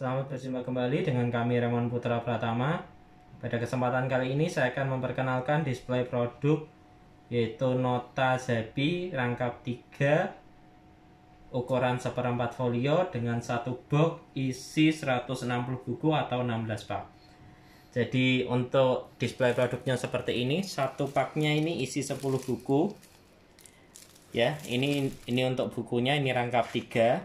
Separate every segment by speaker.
Speaker 1: Selamat berjumpa kembali dengan kami Raymond Putra Pratama. Pada kesempatan kali ini saya akan memperkenalkan display produk yaitu Nota Zabi rangkap 3 ukuran seperempat folio dengan satu box isi 160 buku atau 16 pak. Jadi untuk display produknya seperti ini, satu paknya ini isi 10 buku. Ya, ini ini untuk bukunya ini rangkap 3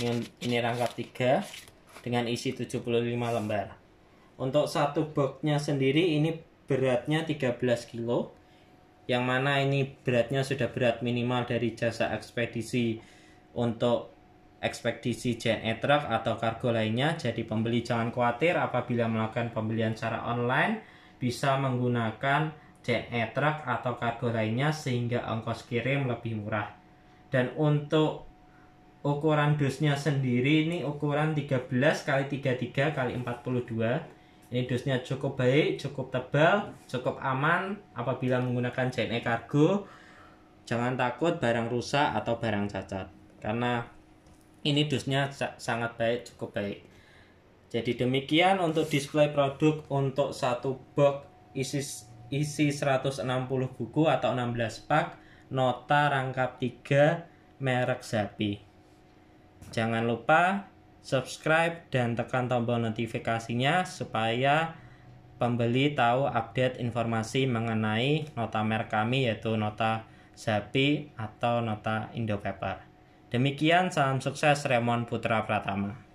Speaker 1: ini, ini rangkap 3 dengan isi 75 lembar untuk satu boxnya sendiri ini beratnya 13 kilo yang mana ini beratnya sudah berat minimal dari jasa ekspedisi untuk ekspedisi JNE Etrak atau kargo lainnya jadi pembeli jangan khawatir apabila melakukan pembelian secara online bisa menggunakan JNE truck atau kargo lainnya sehingga ongkos kirim lebih murah. Dan untuk ukuran dusnya sendiri ini ukuran 13 kali 33 kali 42 ini dusnya cukup baik cukup tebal cukup aman apabila menggunakan JNE kargo jangan takut barang rusak atau barang cacat karena ini dusnya sangat baik cukup baik jadi demikian untuk display produk untuk satu box isi isi 160 buku atau 16 pak nota rangkap 3 merek Zapi. Jangan lupa subscribe dan tekan tombol notifikasinya supaya pembeli tahu update informasi mengenai nota merk kami yaitu nota sapi atau nota Indo Paper. Demikian salam sukses Remon Putra Pratama.